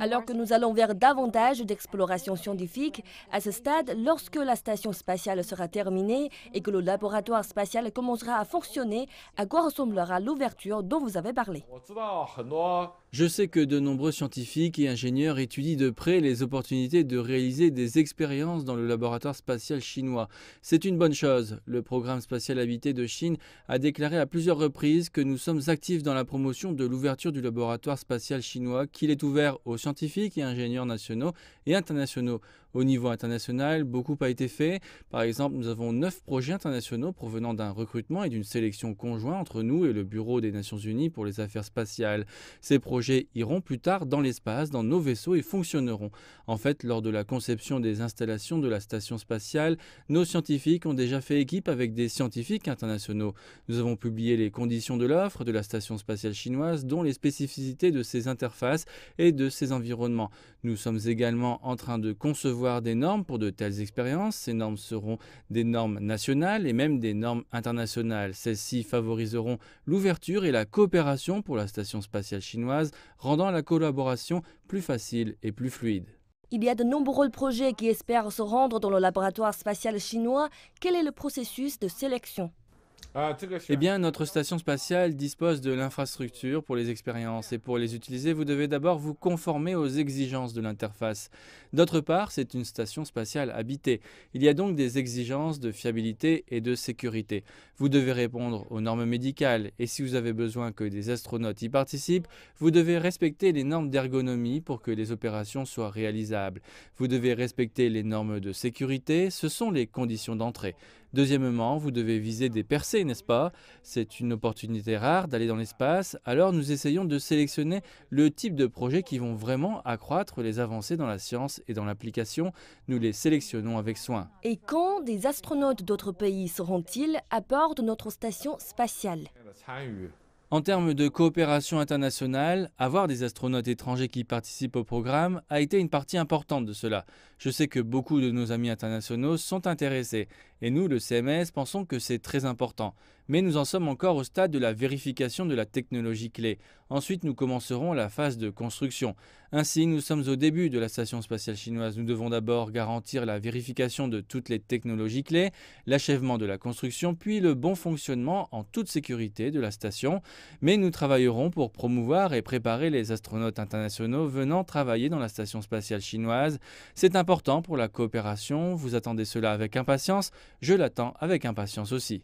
Alors que nous allons vers davantage d'exploration scientifique, à ce stade, lorsque la station spatiale sera terminée et que le laboratoire spatial commencera à fonctionner, à quoi ressemblera l'ouverture dont vous avez parlé Je sais que de nombreux scientifiques et ingénieurs étudient de près les opportunités de réaliser des expériences dans le laboratoire spatial chinois. C'est une bonne chose. Le programme spatial habité de Chine a déclaré à plusieurs reprises que nous sommes actifs dans la promotion de l'ouverture du laboratoire spatial chinois qu'il est ouvert au scientifiques et ingénieurs nationaux et internationaux au niveau international, beaucoup a été fait. Par exemple, nous avons neuf projets internationaux provenant d'un recrutement et d'une sélection conjoint entre nous et le Bureau des Nations Unies pour les affaires spatiales. Ces projets iront plus tard dans l'espace, dans nos vaisseaux et fonctionneront. En fait, lors de la conception des installations de la station spatiale, nos scientifiques ont déjà fait équipe avec des scientifiques internationaux. Nous avons publié les conditions de l'offre de la station spatiale chinoise, dont les spécificités de ses interfaces et de ses environnements. Nous sommes également en train de concevoir des normes pour de telles expériences. Ces normes seront des normes nationales et même des normes internationales. Celles-ci favoriseront l'ouverture et la coopération pour la station spatiale chinoise, rendant la collaboration plus facile et plus fluide. Il y a de nombreux projets qui espèrent se rendre dans le laboratoire spatial chinois. Quel est le processus de sélection ah, eh bien, notre station spatiale dispose de l'infrastructure pour les expériences et pour les utiliser, vous devez d'abord vous conformer aux exigences de l'interface. D'autre part, c'est une station spatiale habitée. Il y a donc des exigences de fiabilité et de sécurité. Vous devez répondre aux normes médicales et si vous avez besoin que des astronautes y participent, vous devez respecter les normes d'ergonomie pour que les opérations soient réalisables. Vous devez respecter les normes de sécurité, ce sont les conditions d'entrée. Deuxièmement, vous devez viser des percées, n'est-ce pas C'est une opportunité rare d'aller dans l'espace, alors nous essayons de sélectionner le type de projets qui vont vraiment accroître les avancées dans la science et dans l'application. Nous les sélectionnons avec soin. Et quand des astronautes d'autres pays seront-ils à bord de notre station spatiale en termes de coopération internationale, avoir des astronautes étrangers qui participent au programme a été une partie importante de cela. Je sais que beaucoup de nos amis internationaux sont intéressés, et nous, le CMS, pensons que c'est très important. Mais nous en sommes encore au stade de la vérification de la technologie clé. Ensuite, nous commencerons la phase de construction. Ainsi, nous sommes au début de la station spatiale chinoise. Nous devons d'abord garantir la vérification de toutes les technologies clés, l'achèvement de la construction, puis le bon fonctionnement en toute sécurité de la station. Mais nous travaillerons pour promouvoir et préparer les astronautes internationaux venant travailler dans la station spatiale chinoise. C'est important pour la coopération. Vous attendez cela avec impatience. Je l'attends avec impatience aussi.